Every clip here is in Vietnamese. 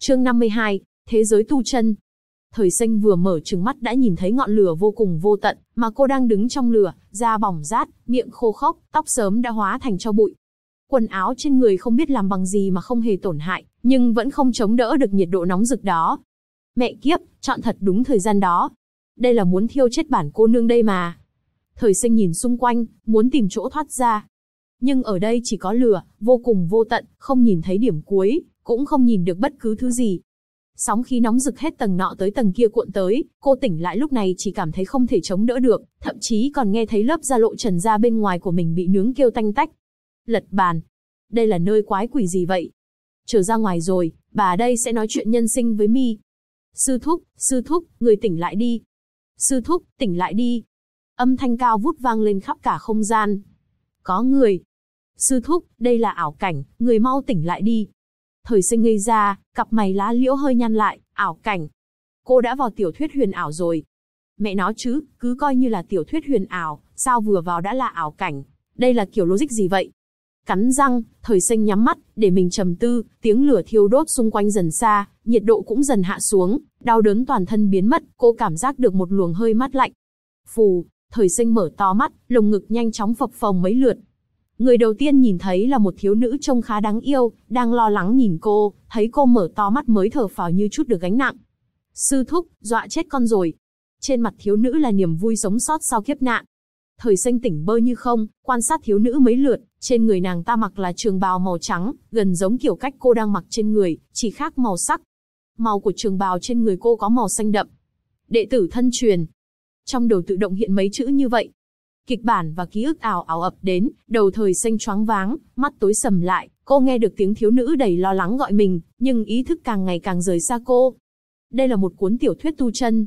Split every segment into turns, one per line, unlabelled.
Chương 52, Thế giới tu chân. Thời xanh vừa mở trừng mắt đã nhìn thấy ngọn lửa vô cùng vô tận, mà cô đang đứng trong lửa, da bỏng rát, miệng khô khốc, tóc sớm đã hóa thành cho bụi. Quần áo trên người không biết làm bằng gì mà không hề tổn hại, nhưng vẫn không chống đỡ được nhiệt độ nóng rực đó. Mẹ kiếp, chọn thật đúng thời gian đó. Đây là muốn thiêu chết bản cô nương đây mà. Thời sinh nhìn xung quanh, muốn tìm chỗ thoát ra. Nhưng ở đây chỉ có lửa, vô cùng vô tận, không nhìn thấy điểm cuối, cũng không nhìn được bất cứ thứ gì. Sóng khí nóng rực hết tầng nọ tới tầng kia cuộn tới, cô tỉnh lại lúc này chỉ cảm thấy không thể chống đỡ được, thậm chí còn nghe thấy lớp da lộ trần ra bên ngoài của mình bị nướng kêu tanh tách. Lật bàn. Đây là nơi quái quỷ gì vậy? Trở ra ngoài rồi, bà đây sẽ nói chuyện nhân sinh với mi. Sư thúc, sư thúc, người tỉnh lại đi. Sư thúc, tỉnh lại đi. Âm thanh cao vút vang lên khắp cả không gian. Có người, Sư thúc, đây là ảo cảnh, người mau tỉnh lại đi thời sinh ngây ra, cặp mày lá liễu hơi nhăn lại, ảo cảnh. Cô đã vào tiểu thuyết huyền ảo rồi. Mẹ nó chứ, cứ coi như là tiểu thuyết huyền ảo, sao vừa vào đã là ảo cảnh. Đây là kiểu logic gì vậy? Cắn răng, thời sinh nhắm mắt, để mình trầm tư, tiếng lửa thiêu đốt xung quanh dần xa, nhiệt độ cũng dần hạ xuống, đau đớn toàn thân biến mất, cô cảm giác được một luồng hơi mát lạnh. Phù, thời sinh mở to mắt, lồng ngực nhanh chóng phập phồng mấy lượt, Người đầu tiên nhìn thấy là một thiếu nữ trông khá đáng yêu, đang lo lắng nhìn cô, thấy cô mở to mắt mới thở phào như chút được gánh nặng. Sư thúc, dọa chết con rồi. Trên mặt thiếu nữ là niềm vui sống sót sau kiếp nạn. Thời sinh tỉnh bơ như không, quan sát thiếu nữ mấy lượt, trên người nàng ta mặc là trường bào màu trắng, gần giống kiểu cách cô đang mặc trên người, chỉ khác màu sắc. Màu của trường bào trên người cô có màu xanh đậm. Đệ tử thân truyền. Trong đầu tự động hiện mấy chữ như vậy, kịch bản và ký ức ảo ảo ập đến, đầu thời xanh choáng váng, mắt tối sầm lại, cô nghe được tiếng thiếu nữ đầy lo lắng gọi mình, nhưng ý thức càng ngày càng rời xa cô. Đây là một cuốn tiểu thuyết tu chân.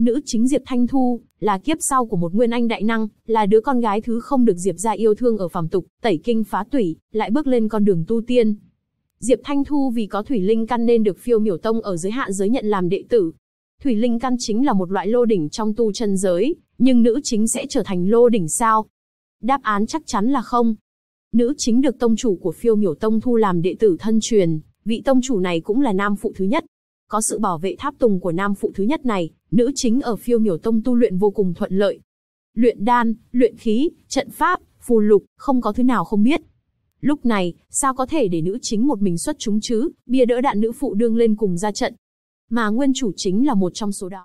Nữ chính Diệp Thanh Thu, là kiếp sau của một nguyên anh đại năng, là đứa con gái thứ không được Diệp gia yêu thương ở phàm tục, tẩy kinh phá tủy, lại bước lên con đường tu tiên. Diệp Thanh Thu vì có thủy linh căn nên được phiêu miểu tông ở dưới hạ giới nhận làm đệ tử, Thủy Linh Căn chính là một loại lô đỉnh trong tu chân giới, nhưng nữ chính sẽ trở thành lô đỉnh sao? Đáp án chắc chắn là không. Nữ chính được tông chủ của phiêu miểu tông thu làm đệ tử thân truyền, vị tông chủ này cũng là nam phụ thứ nhất. Có sự bảo vệ tháp tùng của nam phụ thứ nhất này, nữ chính ở phiêu miểu tông tu luyện vô cùng thuận lợi. Luyện đan, luyện khí, trận pháp, phù lục, không có thứ nào không biết. Lúc này, sao có thể để nữ chính một mình xuất chúng chứ, bia đỡ đạn nữ phụ đương lên cùng ra trận, mà nguyên chủ chính là một trong số đó.